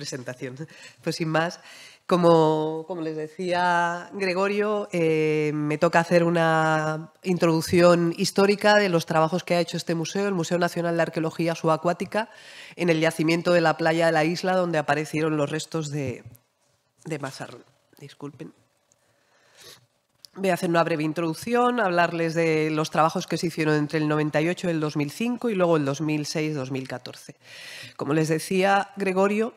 presentación. Pues sin más, como, les decía Gregorio, eh, me toca hacer una introducción histórica de los trabajos que ha hecho este museo, el Museo Nacional de Arqueología Subacuática, en el yacimiento de la playa de la isla donde aparecieron los restos de, de Mazarrón. Disculpen. Voy a hacer una breve introducción, hablarles de los trabajos que se hicieron entre el 98 y el 2005 y luego el 2006-2014. Como les decía Gregorio,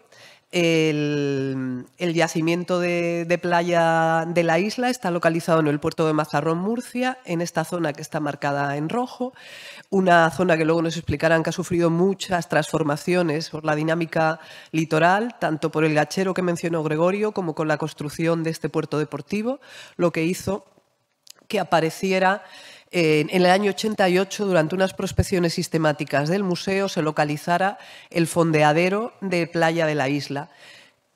el, yacimiento de, de, playa de la isla está localizado en el puerto de Mazarrón, Murcia, en esta zona que está marcada en rojo, una zona que luego nos explicarán que ha sufrido muchas transformaciones por la dinámica litoral, tanto por el gachero que mencionó Gregorio como con la construcción de este puerto deportivo, lo que hizo que apareciera en el año 88, durante unas prospecciones sistemáticas del museo, se localizara el fondeadero de playa de la isla.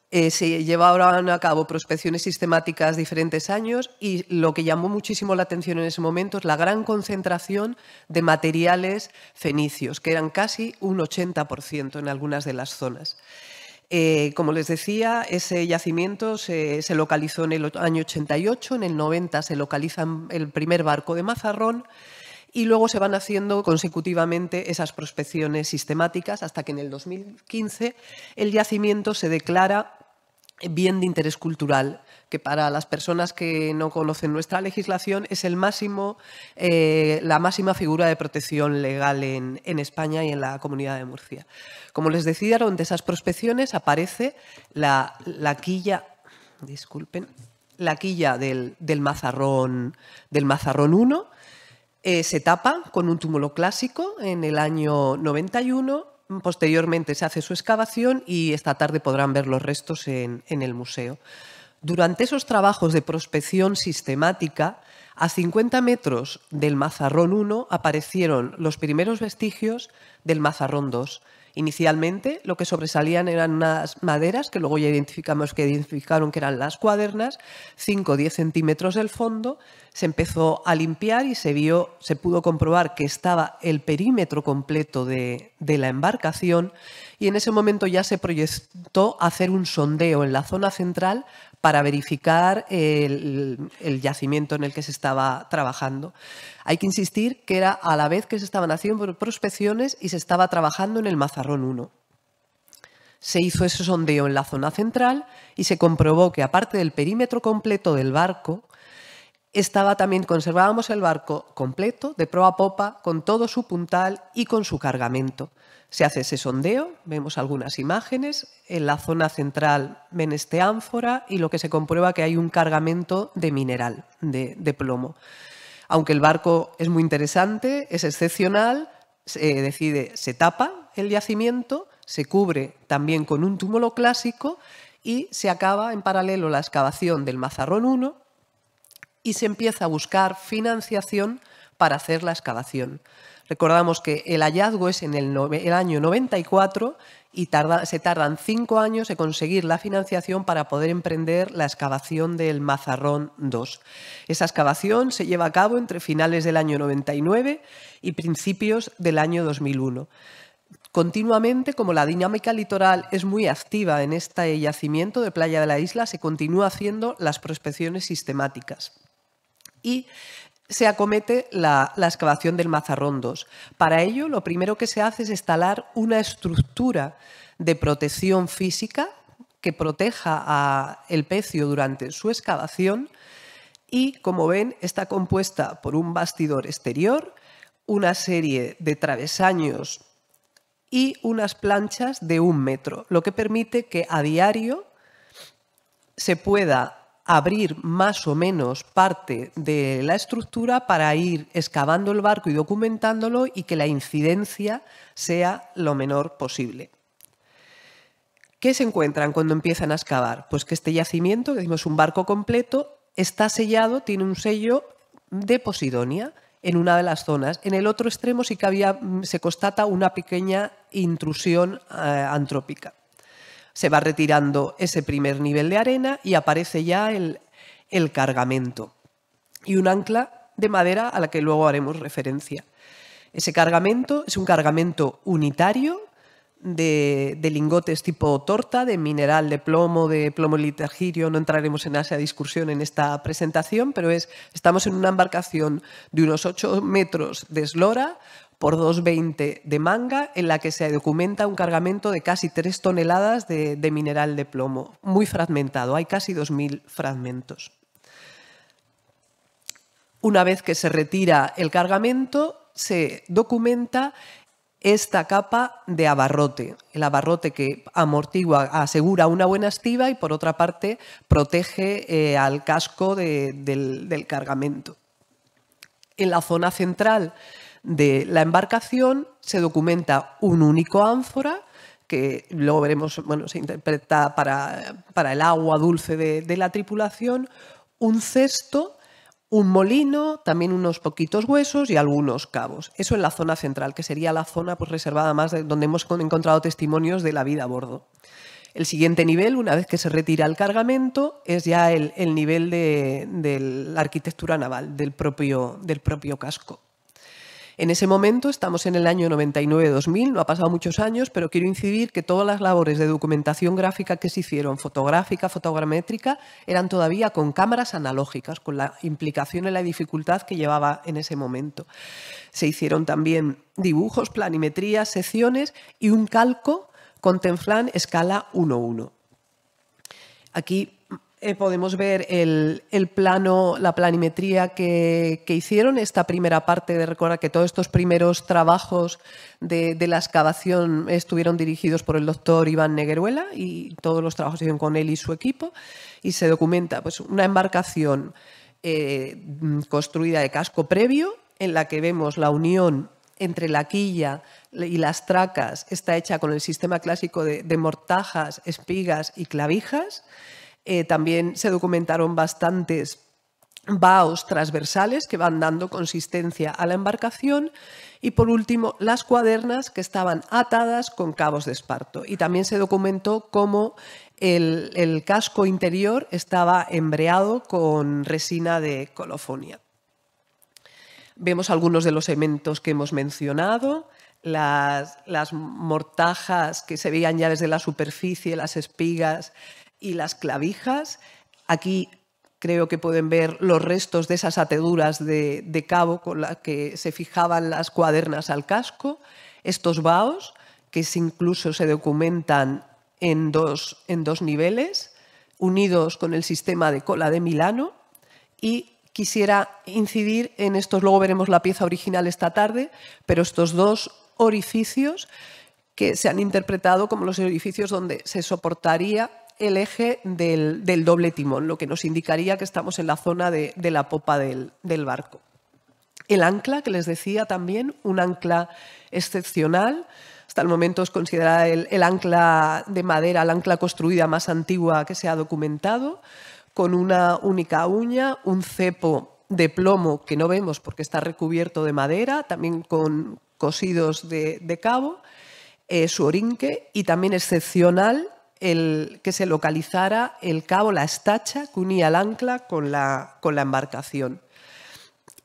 Eh, se llevaron a cabo prospecciones sistemáticas diferentes años y lo que llamó muchísimo la atención en ese momento es la gran concentración de materiales fenicios, que eran casi un 80% en algunas de las zonas. Eh, como les decía, ese yacimiento se, se, localizó en el año 88, en el 90 se localiza el primer barco de Mazarrón y luego se van haciendo consecutivamente esas prospecciones sistemáticas hasta que en el 2015 el yacimiento se declara bien de interés cultural que para las personas que no conocen nuestra legislación es el máximo, eh, la máxima figura de protección legal en, España y en la Comunidad de Murcia. Como les decía, durante esas prospecciones aparece la, quilla, disculpen, del, del mazarrón, del 1, eh, se tapa con un túmulo clásico en el año 91. Posteriormente se hace su excavación y esta tarde podrán ver los restos en el museo. Durante esos trabajos de prospección sistemática, a 50 metros del Mazarrón 1 aparecieron los primeros vestigios del Mazarrón 2. Inicialmente lo que sobresalían eran unas maderas que luego ya identificamos que identificaron que eran las cuadernas, 5 o 10 centímetros del fondo, se empezó a limpiar y se vio, se pudo comprobar que estaba el perímetro completo de la embarcación y en ese momento ya se proyectó hacer un sondeo en la zona central para verificar el, yacimiento en el que se estaba trabajando. Hay que insistir que era a la vez que se estaban haciendo prospecciones y se estaba trabajando en el Mazarrón 1. Se hizo ese sondeo en la zona central y se comprobó que aparte del perímetro completo del barco, estaba también conservábamos el barco completo, de proa a popa, con todo su puntal y con su cargamento. Se hace ese sondeo, vemos algunas imágenes, en la zona central ven este ánfora y lo que se comprueba que hay un cargamento de mineral, de, de plomo. Aunque el barco es muy interesante, es excepcional, se eh, decide, se tapa el yacimiento, se cubre también con un túmulo clásico y se acaba en paralelo la excavación del Mazarrón 1 y se empieza a buscar financiación para hacer la excavación. Recordamos que el hallazgo es en el, año 94 y se tardan cinco años en conseguir la financiación para poder emprender la excavación del Mazarrón 2. Esa excavación se lleva a cabo entre finales del año 99 y principios del año 2001. Continuamente, como la dinámica litoral es muy activa en este yacimiento de playa de la isla, se continúa haciendo las prospecciones sistemáticas. Y se acomete la, excavación del Mazarrondos. Para ello, lo primero que se hace es instalar una estructura de protección física que proteja al el pecio durante su excavación y, como ven, está compuesta por un bastidor exterior, una serie de travesaños y unas planchas de un metro, lo que permite que a diario se pueda abrir más o menos parte de la estructura para ir excavando el barco y documentándolo y que la incidencia sea lo menor posible. ¿Qué se encuentran cuando empiezan a excavar? Pues que este yacimiento, que decimos un barco completo, está sellado, tiene un sello de Posidonia en una de las zonas. En el otro extremo sí que había, mm, se constata una pequeña intrusión eh, antrópica se va retirando ese primer nivel de arena y aparece ya el, cargamento. Y un ancla de madera a la que luego haremos referencia. Ese cargamento es un cargamento unitario de, lingotes tipo torta, de mineral, de plomo, de plomo litagirio. No entraremos en esa discusión en esta presentación, pero es, estamos en una embarcación de unos 8 metros de eslora por 2,20 de manga en la que se documenta un cargamento de casi 3 toneladas de, mineral de plomo, muy fragmentado, hay casi 2.000 fragmentos. Una vez que se retira el cargamento, se documenta esta capa de abarrote, el abarrote que amortigua, asegura una buena estiva y por otra parte protege eh, al casco del, del cargamento. En la zona central de la embarcación se documenta un único ánfora que luego veremos, bueno, se interpreta para, el agua dulce de, la tripulación, un cesto un molino, también unos poquitos huesos y algunos cabos. Eso en la zona central, que sería la zona pues, reservada más donde hemos encontrado testimonios de la vida a bordo. El siguiente nivel, una vez que se retira el cargamento, es ya el, nivel de, la arquitectura naval, del propio, del propio casco. En ese momento, estamos en el año 99-2000, no ha pasado muchos años, pero quiero incidir que todas las labores de documentación gráfica que se hicieron, fotográfica, fotogramétrica, eran todavía con cámaras analógicas, con la implicación y la dificultad que llevaba en ese momento. Se hicieron también dibujos, planimetrías, secciones y un calco con Tenflan escala 1-1. Aquí eh, podemos ver el, plano, la planimetría que, hicieron, esta primera parte de recordar que todos estos primeros trabajos de, la excavación estuvieron dirigidos por el doctor Iván Negueruela y todos los trabajos se hicieron con él y su equipo y se documenta pues, una embarcación eh, construida de casco previo en la que vemos la unión entre la quilla y las tracas está hecha con el sistema clásico de mortajas, espigas y clavijas. Eh, también se documentaron bastantes baos transversales que van dando consistencia a la embarcación y por último las cuadernas que estaban atadas con cabos de esparto. Y también se documentó cómo el, casco interior estaba embreado con resina de colofonia. Vemos algunos de los elementos que hemos mencionado. las mortajas que se veían ya desde la superficie, las espigas, y las clavijas. Aquí creo que pueden ver los restos de esas ateduras de, cabo con las que se fijaban las cuadernas al casco, estos vaos, que incluso se documentan en dos, en dos niveles, unidos con el sistema de cola de Milano, y quisiera incidir en estos, luego veremos la pieza original esta tarde, pero estos dos orificios que se han interpretado como los orificios donde se soportaría el eje del, doble timón, lo que nos indicaría que estamos en la zona de, la popa del, barco. El ancla, que les decía también, un ancla excepcional. Hasta el momento es considerada el, ancla de madera, el ancla construida más antigua que se ha documentado, con una única uña, un cepo de plomo que no vemos porque está recubierto de madera, también con cosidos de, cabo, eh, su orinque y también excepcional el, que se localizara el cabo, la estacha que unía el ancla con la, embarcación.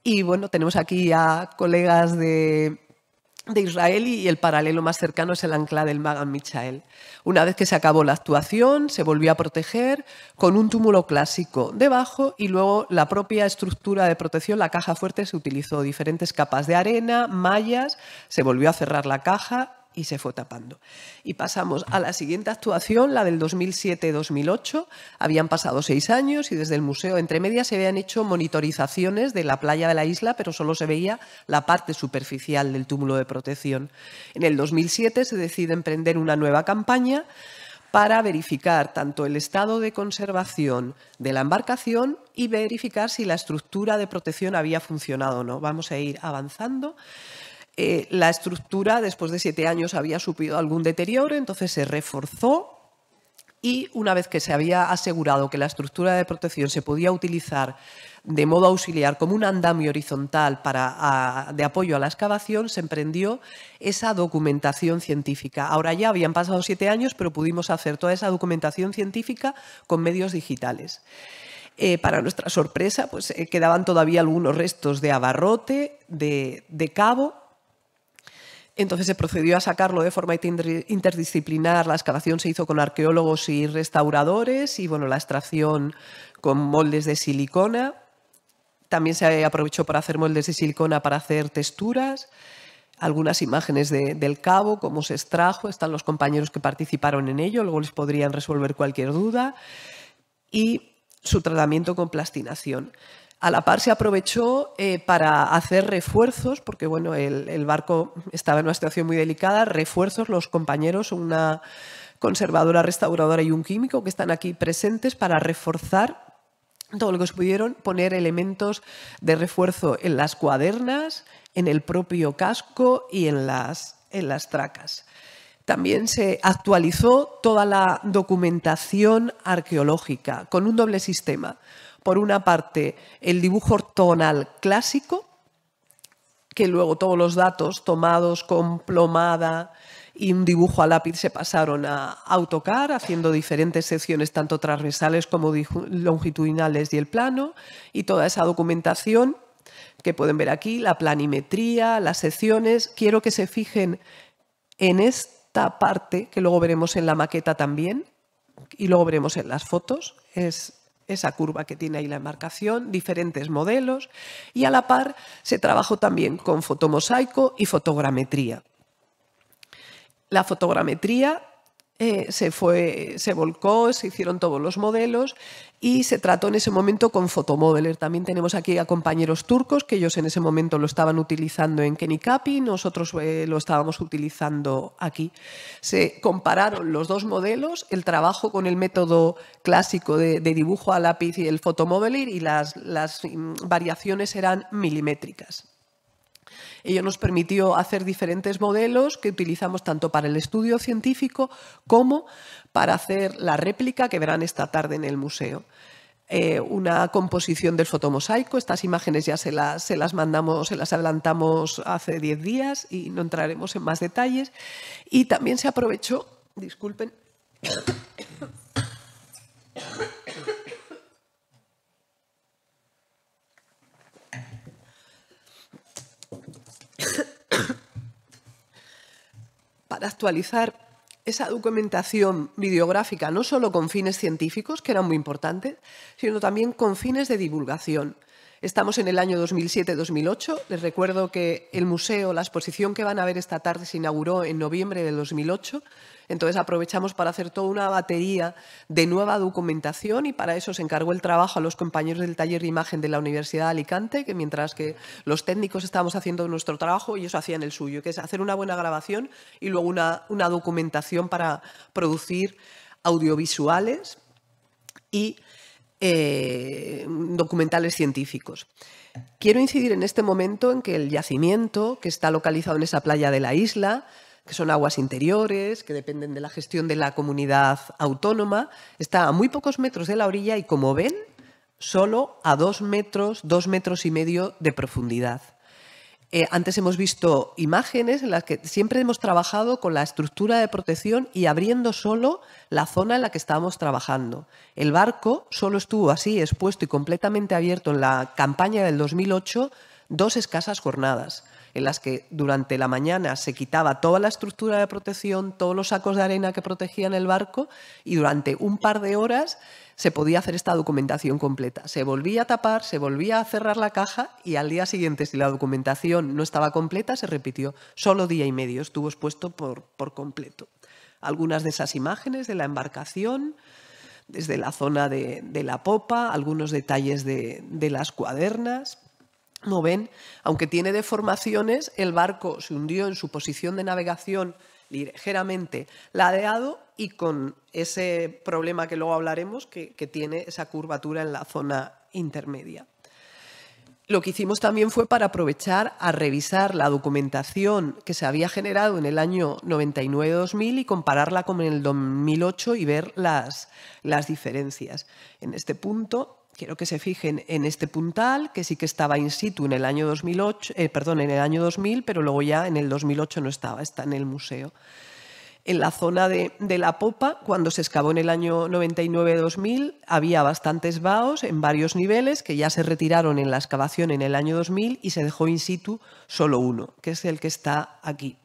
Y bueno, tenemos aquí a colegas de, de Israel y el paralelo más cercano es el ancla del Magan Michael. Una vez que se acabó la actuación, se volvió a proteger con un túmulo clásico debajo y luego la propia estructura de protección, la caja fuerte, se utilizó diferentes capas de arena, mallas, se volvió a cerrar la caja y se fue tapando. Y pasamos a la siguiente actuación, la del 2007-2008. Habían pasado seis años y desde el museo, entre medias, se habían hecho monitorizaciones de la playa de la isla, pero solo se veía la parte superficial del túmulo de protección. En el 2007 se decide emprender una nueva campaña para verificar tanto el estado de conservación de la embarcación y verificar si la estructura de protección había funcionado o no. Vamos a ir avanzando. Eh, la estructura, después de siete años, había sufrido algún deterioro, entonces se reforzó y una vez que se había asegurado que la estructura de protección se podía utilizar de modo auxiliar como un andamio horizontal para, de apoyo a la excavación, se emprendió esa documentación científica. Ahora ya habían pasado siete años, pero pudimos hacer toda esa documentación científica con medios digitales. Eh, para nuestra sorpresa, pues eh, quedaban todavía algunos restos de abarrote, de cabo entonces se procedió a sacarlo de forma interdisciplinar. La excavación se hizo con arqueólogos y restauradores y bueno, la extracción con moldes de silicona. También se aprovechó para hacer moldes de silicona para hacer texturas. Algunas imágenes del cabo, cómo se extrajo. Están los compañeros que participaron en ello. Luego les podrían resolver cualquier duda. Y su tratamiento con plastinación. A la par se aprovechó eh, para hacer refuerzos, porque bueno, el, barco estaba en una situación muy delicada, refuerzos, los compañeros, una conservadora, restauradora y un químico que están aquí presentes para reforzar todo lo que se pudieron, poner elementos de refuerzo en las cuadernas, en el propio casco y en las, en las tracas. También se actualizó toda la documentación arqueológica con un doble sistema por una parte, el dibujo ortogonal clásico, que luego todos los datos tomados con plomada y un dibujo a lápiz se pasaron a AutoCAD, haciendo diferentes secciones, tanto transversales como longitudinales y el plano, y toda esa documentación que pueden ver aquí, la planimetría, las secciones. Quiero que se fijen en esta parte, que luego veremos en la maqueta también, y luego veremos en las fotos. Es esa curva que tiene ahí la embarcación, diferentes modelos y a la par se trabajó también con fotomosaico y fotogrametría. La fotogrametría eh, se, fue, se volcó, se hicieron todos los modelos y se trató en ese momento con Fotomodeler. También tenemos aquí a compañeros turcos que ellos en ese momento lo estaban utilizando en Kenikapi, nosotros eh, lo estábamos utilizando aquí. Se compararon los dos modelos, el trabajo con el método clásico de, dibujo a lápiz y el Fotomodeler y las mm, variaciones eran milimétricas. Ello nos permitió hacer diferentes modelos que utilizamos tanto para el estudio científico como para hacer la réplica que verán esta tarde en el museo. Eh, una composición del fotomosaico, estas imágenes ya se las, se las mandamos, se las adelantamos hace 10 días y no entraremos en más detalles. Y también se aprovechó, disculpen, actualizar esa documentación videográfica no solo con fines científicos, que eran muy importantes, sino también con fines de divulgación. Estamos en el año 2007-2008. Les recuerdo que el museo, la exposición que van a ver esta tarde, se inauguró en noviembre del 2008. Entonces aprovechamos para hacer toda una batería de nueva documentación y para eso se encargó el trabajo a los compañeros del taller de imagen de la Universidad de Alicante, que mientras que los técnicos estábamos haciendo nuestro trabajo, ellos hacían el suyo, que es hacer una buena grabación y luego una, una documentación para producir audiovisuales y eh, documentales científicos. Quiero incidir en este momento en que el yacimiento, que está localizado en esa playa de la isla, que son aguas interiores, que dependen de la gestión de la comunidad autónoma, está a muy pocos metros de la orilla y, como ven, solo a dos metros, dos metros y medio de profundidad. Eh, antes hemos visto imágenes en las que siempre hemos trabajado con la estructura de protección y abriendo solo la zona en la que estábamos trabajando. El barco solo estuvo así expuesto y completamente abierto en la campaña del 2008 dos escasas jornadas en las que durante la mañana se quitaba toda la estructura de protección, todos los sacos de arena que protegían el barco y durante un par de horas se podía hacer esta documentación completa. Se volvía a tapar, se volvía a cerrar la caja y al día siguiente, si la documentación no estaba completa, se repitió. Solo día y medio estuvo expuesto por, por completo. Algunas de esas imágenes de la embarcación, desde la zona de, la popa, algunos detalles de, de las cuadernas. Como ven, aunque tiene deformaciones, el barco se hundió en su posición de navegación ligeramente ladeado y con ese problema que luego hablaremos que, tiene esa curvatura en la zona intermedia. Lo que hicimos también fue para aprovechar a revisar la documentación que se había generado en el año 99-2000 y compararla con el 2008 y ver las, las diferencias. En este punto quiero que se fijen en este puntal, que sí que estaba in situ en el año 2008, eh, perdón, en el año 2000, pero luego ya en el 2008 no estaba, está en el museo. En la zona de, la popa, cuando se excavó en el año 99-2000, había bastantes vaos en varios niveles que ya se retiraron en la excavación en el año 2000 y se dejó in situ solo uno, que es el que está aquí.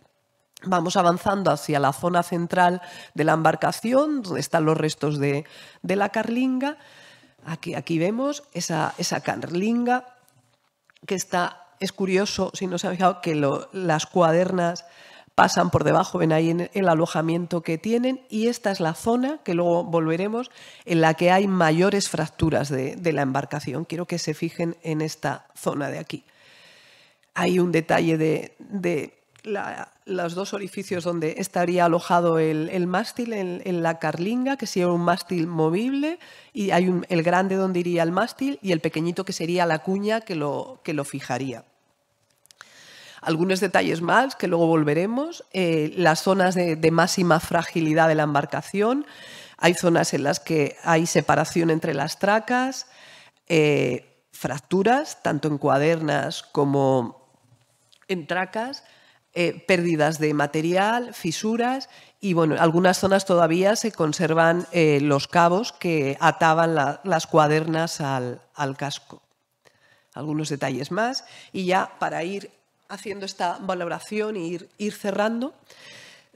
Vamos avanzando hacia la zona central de la embarcación, donde están los restos de, la carlinga. Aquí, aquí vemos esa, carlinga que está, es curioso, si no se ha fijado, que las cuadernas pasan por debajo, ven ahí en el alojamiento que tienen y esta es la zona, que luego volveremos, en la que hay mayores fracturas de, la embarcación. Quiero que se fijen en esta zona de aquí. Hay un detalle de, los dos orificios donde estaría alojado el, mástil en, la carlinga, que sería un mástil movible, y hay el grande donde iría el mástil y el pequeñito que sería la cuña que lo, que lo fijaría algunos detalles más que luego volveremos, eh, las zonas de, máxima fragilidad de la embarcación, hay zonas en las que hay separación entre las tracas, eh, fracturas, tanto en cuadernas como en tracas, eh, pérdidas de material, fisuras y bueno, algunas zonas todavía se conservan los cabos que ataban las cuadernas al, casco. Algunos detalles más y ya para ir haciendo esta valoración y ir, cerrando,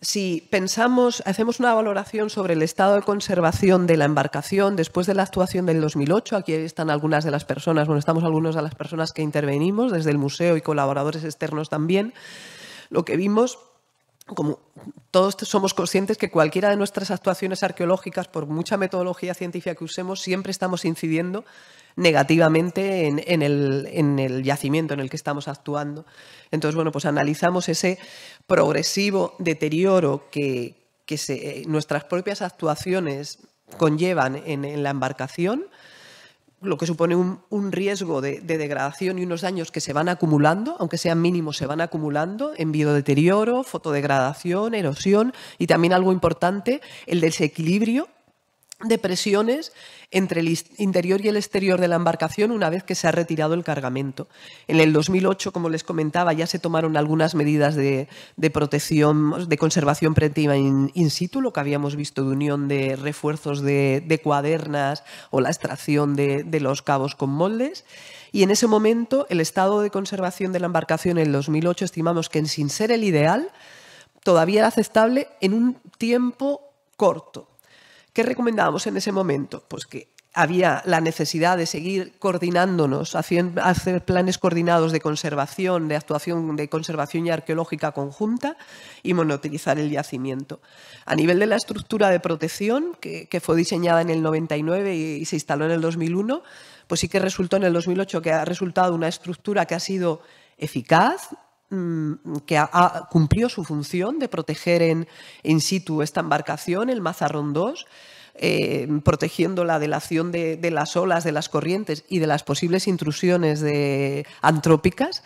si pensamos, hacemos una valoración sobre el estado de conservación de la embarcación después de la actuación del 2008, aquí están algunas de las personas, bueno, estamos algunas de las personas que intervenimos desde el museo y colaboradores externos también, lo que vimos como todos somos conscientes que cualquiera de nuestras actuaciones arqueológicas, por mucha metodología científica que usemos, siempre estamos incidiendo negativamente en, el, yacimiento en el que estamos actuando. Entonces, bueno, pues analizamos ese progresivo deterioro que, se, eh, nuestras propias actuaciones conllevan en, la embarcación, lo que supone un, riesgo de, de, degradación y unos daños que se van acumulando, aunque sean mínimos, se van acumulando en biodeterioro, fotodegradación, erosión y también algo importante, el desequilibrio de presiones entre el interior y el exterior de la embarcación una vez que se ha retirado el cargamento. En el 2008, como les comentaba, ya se tomaron algunas medidas de, protección, de conservación preventiva in, situ, lo que habíamos visto de unión de refuerzos de, cuadernas o la extracción de, de los cabos con moldes. Y en ese momento, el estado de conservación de la embarcación en el 2008 estimamos que, sin ser el ideal, todavía era aceptable en un tiempo corto ¿Qué recomendábamos en ese momento? Pues que había la necesidad de seguir coordinándonos, hacer planes coordinados de conservación, de actuación de conservación y arqueológica conjunta y monotilizar el yacimiento. A nivel de la estructura de protección, que, fue diseñada en el 99 y, y se instaló en el 2001, pues sí que resultó en el 2008 que ha resultado una estructura que ha sido eficaz, Mm, que cumplió su función de proteger en, situ esta embarcación, el Mazarrón 2, eh, protegiendo la delación de, las olas, de las corrientes y de las posibles intrusiones de, antrópicas,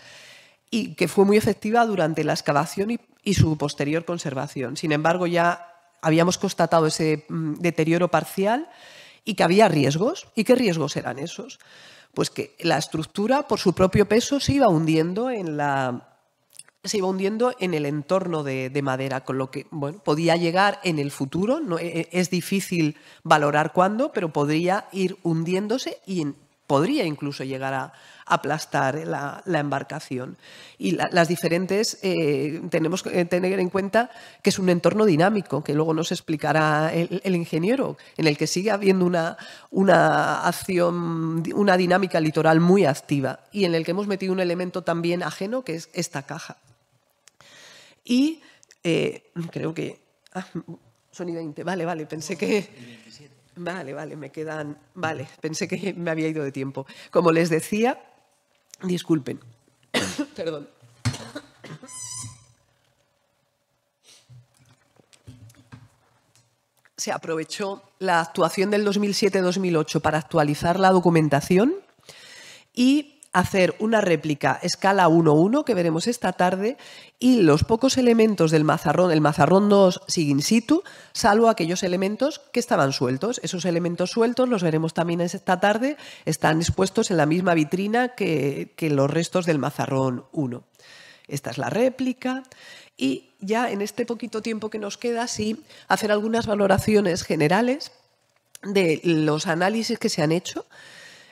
y que fue muy efectiva durante la excavación y su posterior conservación. Sin embargo, ya habíamos constatado ese mm, deterioro parcial y que había riesgos. ¿Y qué riesgos eran esos? Pues que la estructura, por su propio peso, se iba hundiendo en la se iba hundiendo en el entorno de, madera, con lo que bueno, podía llegar en el futuro, no, e, e, es difícil valorar cuándo, pero podría ir hundiéndose y podría incluso llegar a aplastar la, embarcación. Y las diferentes, eh, tenemos que tener en cuenta que es un entorno dinámico, que luego nos explicará el, el ingeniero, en el que sigue habiendo una, una, acción, una dinámica litoral muy activa y en el que hemos metido un elemento también ajeno, que es esta caja. Y eh, creo que... Ah, son 20, vale, vale, pensé que... Vale, vale, me quedan... Vale, pensé que me había ido de tiempo. Como les decía, disculpen. Perdón. se aprovechó la actuación del 2007-2008 para actualizar la documentación y hacer una réplica escala 1-1 que veremos esta tarde y los pocos elementos del mazarrón, el mazarrón 2 sigue in situ, salvo aquellos elementos que estaban sueltos. Esos elementos sueltos los veremos también esta tarde, están expuestos en la misma vitrina que, los restos del mazarrón 1. Esta es la réplica y ya en este poquito tiempo que nos queda, sí, hacer algunas valoraciones generales de los análisis que se han hecho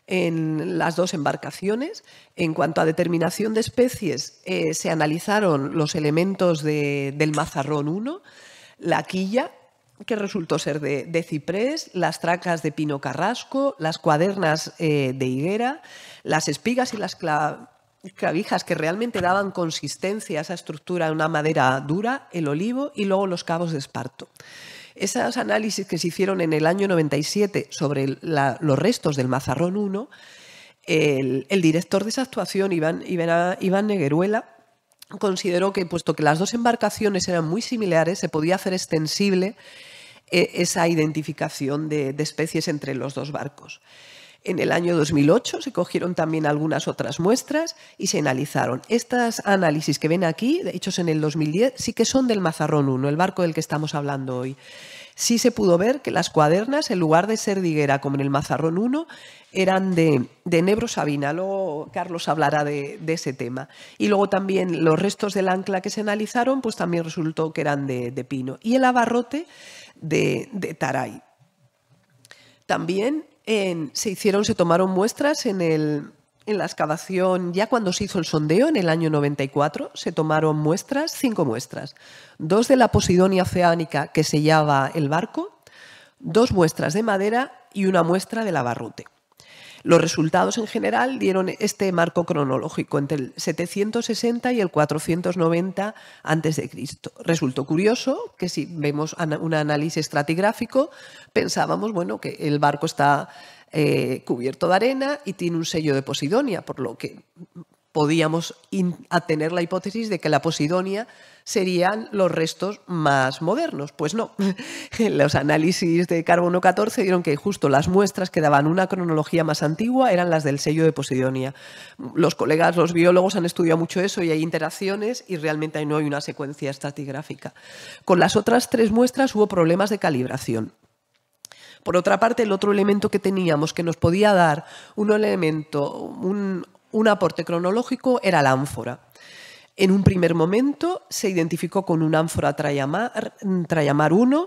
en las dos embarcaciones. En cuanto a determinación de especies, eh, se analizaron los elementos del mazarrón 1, la quilla, que resultó ser de, ciprés, las tracas de pino carrasco, las cuadernas eh, de higuera, las espigas y las clavijas que realmente daban consistencia a esa estructura de una madera dura, el olivo y luego los cabos de esparto. Esos análisis que se hicieron en el año 97 sobre los restos del Mazarrón 1, el, director de esa actuación, Iván, Negueruela, consideró que puesto que las dos embarcaciones eran muy similares, se podía hacer extensible eh, esa identificación de especies entre los dos barcos. En el año 2008 se cogieron también algunas otras muestras y se analizaron. Estos análisis que ven aquí, hechos en el 2010, sí que son del Mazarrón 1, el barco del que estamos hablando hoy. Sí se pudo ver que las cuadernas, en lugar de ser de higuera como en el Mazarrón 1, eran de, de Nebro Sabina. Luego Carlos hablará de, ese tema. Y luego también los restos del ancla que se analizaron, pues también resultó que eran de, pino. Y el abarrote de, de Taray. También se hicieron, se tomaron muestras en, la excavación, ya cuando se hizo el sondeo, en el año 94, se tomaron muestras, cinco muestras. Dos de la Posidonia oceánica que sellaba el barco, dos muestras de madera y una muestra de la barrute. Los resultados en general dieron este marco cronológico entre el 760 y el 490 a.C. Resultó curioso que si vemos un análisis estratigráfico, pensábamos bueno, que el barco está eh, cubierto de arena y tiene un sello de Posidonia, por lo que podíamos atener la hipótesis de que la Posidonia serían los restos más modernos. Pues no, los análisis de carbono 14 dieron que justo las muestras que daban una cronología más antigua eran las del sello de Posidonia. Los colegas, los biólogos han estudiado mucho eso y hay interacciones y realmente no hay una secuencia estratigráfica. Con las otras tres muestras hubo problemas de calibración. Por otra parte, el otro elemento que teníamos que nos podía dar un elemento, un, un aporte cronológico era la ánfora. En un primer momento se identificó con un ánfora Trayamar, I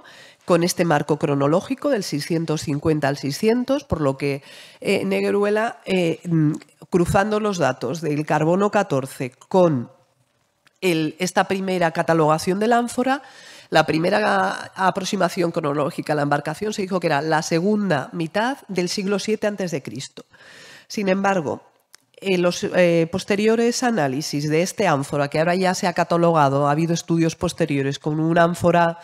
con este marco cronológico del 650 al 600, por lo que eh, Negeruela, eh, mm, cruzando los datos del carbono 14 con esta primera catalogación del ánfora, la primera aproximación cronológica a la embarcación se dijo que era la segunda mitad del siglo VII a.C. Sin embargo, en eh, los eh, posteriores análisis de este ánfora, que ahora ya se ha catalogado, ha habido estudios posteriores con un ánfora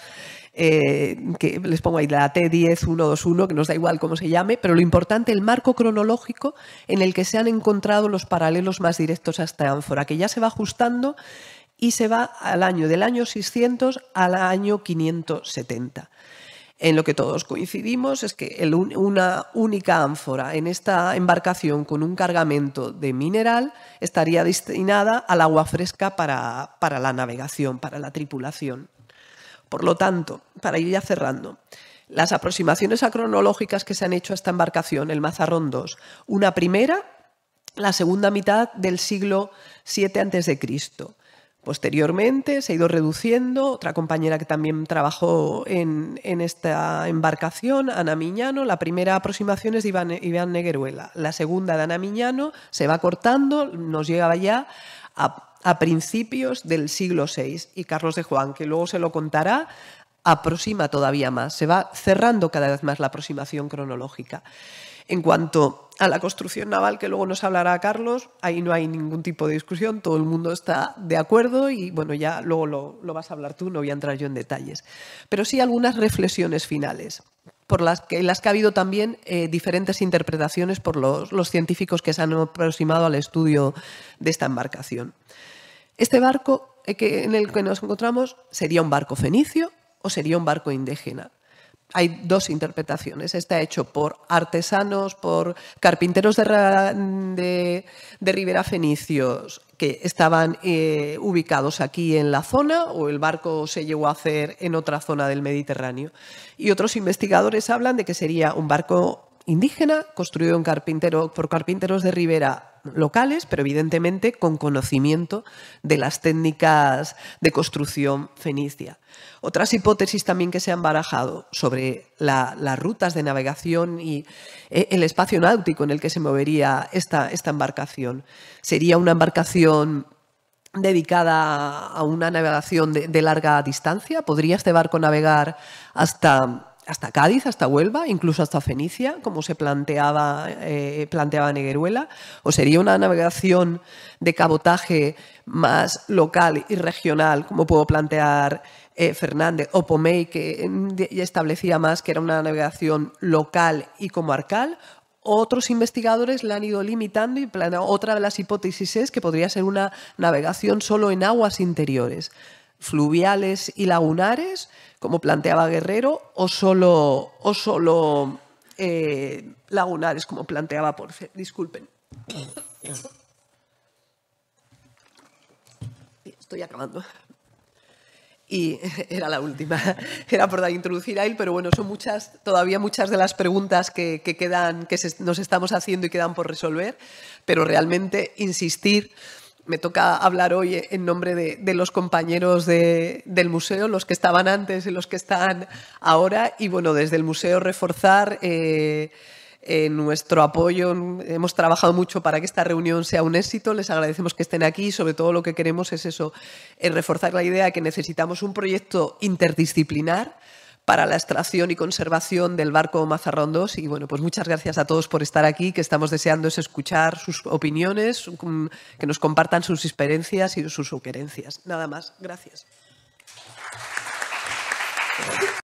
eh, que les pongo ahí la T10121, que nos da igual cómo se llame, pero lo importante, el marco cronológico en el que se han encontrado los paralelos más directos a esta ánfora, que ya se va ajustando y se va al año, del año 600 al año 570. En lo que todos coincidimos es que una única ánfora en esta embarcación con un cargamento de mineral estaría destinada al agua fresca para, para la navegación, para la tripulación. Por lo tanto, para ir ya cerrando, las aproximaciones acronológicas que se han hecho a esta embarcación, el Mazarrón II, una primera, la segunda mitad del siglo VII a.C., Posteriormente se ha ido reduciendo. Otra compañera que también trabajó en, esta embarcación, Ana Miñano, la primera aproximación es de Iván, Negueruela. La segunda de Ana Miñano se va cortando, nos llegaba ya a, a principios del siglo VI. Y Carlos de Juan, que luego se lo contará, aproxima todavía más, se va cerrando cada vez más la aproximación cronológica. En cuanto a la construcción naval, que luego nos hablará Carlos, ahí no hay ningún tipo de discusión, todo el mundo está de acuerdo y bueno, ya luego lo, vas a hablar tú, no voy a entrar yo en detalles. Pero sí algunas reflexiones finales por las que, las que ha habido también eh, diferentes interpretaciones por los, científicos que se han aproximado al estudio de esta embarcación. Este barco eh, en el que nos encontramos sería un barco fenicio o sería un barco indígena hay dos interpretaciones. Está hecho por artesanos, por carpinteros de, de, Ribera Fenicios que estaban eh, ubicados aquí en la zona o el barco se llegó a hacer en otra zona del Mediterráneo. Y otros investigadores hablan de que sería un barco indígena construido por carpinteros de Ribera locales, pero evidentemente con conocimiento de las técnicas de construcción fenicia. Otras hipótesis también que se han barajado sobre las rutas de navegación y e, el espacio náutico en el que se movería esta, embarcación. Sería una embarcación dedicada a una navegación de, larga distancia. ¿Podría este barco navegar hasta hasta Cádiz, hasta Huelva, incluso hasta Fenicia, como se planteaba, eh, planteaba Negueruela, o sería una navegación de cabotaje más local y regional, como puedo plantear eh, Fernández, o Pomey, que mm, ya establecía más que era una navegación local y comarcal, otros investigadores la han ido limitando y otra de las hipótesis es que podría ser una navegación solo en aguas interiores, fluviales y lagunares, como planteaba Guerrero, o solo, o solo eh, lagunares, como planteaba Porce. Disculpen. Estoy acabando. Y era la última, era por dar introducir a él, pero bueno, son muchas, todavía muchas de las preguntas que, quedan, que nos estamos haciendo y quedan por resolver, pero realmente insistir me toca hablar hoy en nombre de, los compañeros del museo, los que estaban antes y los que están ahora. Y bueno, desde el museo reforzar eh, eh, nuestro apoyo. Hemos trabajado mucho para que esta reunión sea un éxito. Les agradecemos que estén aquí. Sobre todo lo que queremos es eso, eh, reforzar la idea de que necesitamos un proyecto interdisciplinar para la extracción y conservación del barco Mazarrón 2. Y bueno, pues muchas gracias a todos por estar aquí, que estamos deseando escuchar sus opiniones, mm, que nos compartan sus experiencias y sus sugerencias. Nada más, gracias.